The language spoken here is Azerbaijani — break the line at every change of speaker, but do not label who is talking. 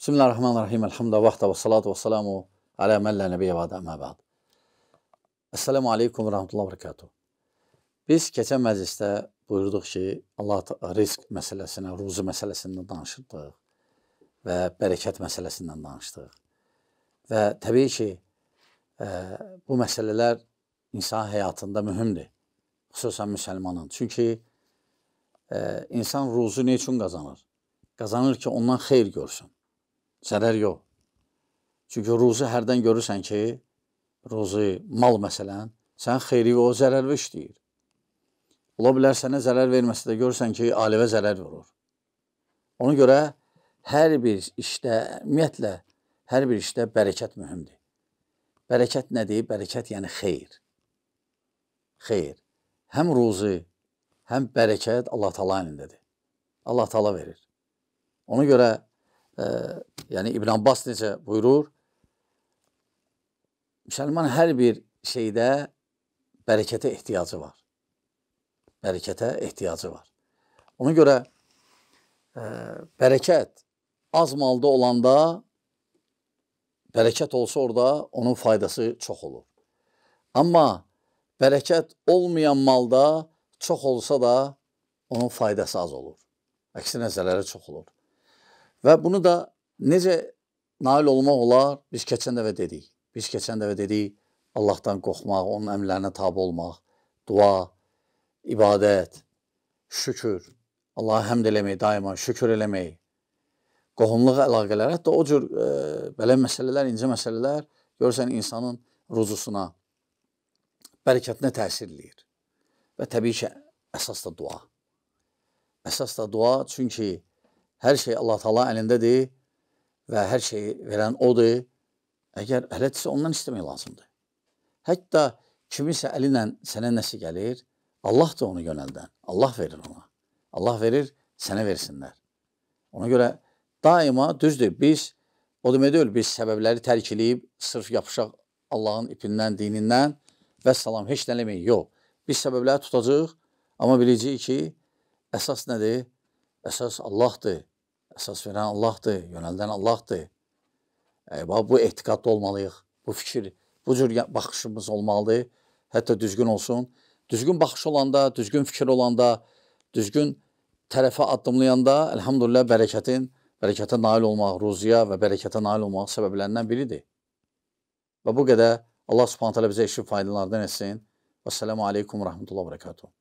Bismillahirrahmanirrahim. Elhamdə vaxta və salatu və salamu alə məllə nəbiyyə və əmə bəd. Əssəlamu aleykum və rəhmətullah və bərəkatuhu. Biz keçən məclisdə buyurduq ki, Allah risk məsələsinə, ruzu məsələsindən danışırdıq və bərəkət məsələsindən danışdıq. Və təbii ki, ə, e, bu məsələlər insan həyatında mühümdür. Xüsusən müsəlmanın. Çünki ə, e, insan ruzu nə üçün qazanır? Qazanır ki, ondan xeyir görsün zərər yox. Çünki ruzi hərdən görürsən ki, ruzi, mal məsələn, sən xeyri və o zərərli işləyir. Ola bilər sənə zərər verməsi də görürsən ki, aləvə zərər vurur. Ona görə hər bir işdə, ümumiyyətlə, hər bir işdə bərəkət mühümdür. Bərəkət nədir? Bərəkət yəni xeyir. Xeyir. Həm ruzi, həm bərəkət Allah-u Teala əlindədir. Allah-u Teala verir. Ona görə e, yəni İbn Abbas necə buyurur? Müsəlman hər bir şeydə bərəkətə ehtiyacı var. Bərəkətə ehtiyacı var. Ona görə e, bərəkət az malda olanda bərəkət olsa orada onun faydası çox olur. Amma bərəkət olmayan malda çox olsa da onun faydası az olur. Əksinə zərəri çox olur. Və bunu da necə nail olmaq olar? Biz keçən dəfə dedik. Biz keçən dəfə dedik, Allahdan qorxmaq, onun əmrlərinə tabe olmaq, dua, ibadət, şükür, Allaha həmd eləmək, daima şükür eləmək, qohumluq əlaqələri, hətta o cür e, belə məsələlər, incə məsələlər görürsən insanın rucusuna, bərəkətinə təsir eləyir. Və təbii ki, əsas da dua. Əsas da dua, çünki Hər şey Allah Taala əlindədir və hər şeyi verən odur. Əgər ələtsə ondan istəmək lazımdır. Hətta kimisə əli ilə sənə nəsə gəlir, Allah da onu yönəldən. Allah verir ona. Allah verir, sənə versinlər. Ona görə daima düzdür, biz o demək deyil, biz səbəbləri tərk eləyib, sırf yapışaq Allahın ipindən, dinindən və salam, heç nə eləməyik, yox. Biz səbəbləri tutacaq, amma biləcəyik ki, əsas nədir? Əsas Allahdır. Əsas verən Allahdır, yönəldən Allahdır. E, bu etiqadda olmalıyıq. Bu fikir, bu cür baxışımız olmalıdır. Hətta düzgün olsun. Düzgün baxış olanda, düzgün fikir olanda, düzgün tərəfə addımlayanda, elhamdülillah bərəkətin, bərəkətə nail olmaq, ruziya və bərəkətə nail olmaq səbəblərindən biridir. Və bu qədər Allah subhanətələ bizə işin faydalardan etsin. Və sələmu aleykum və rəhmətullah və bərəkatuhu.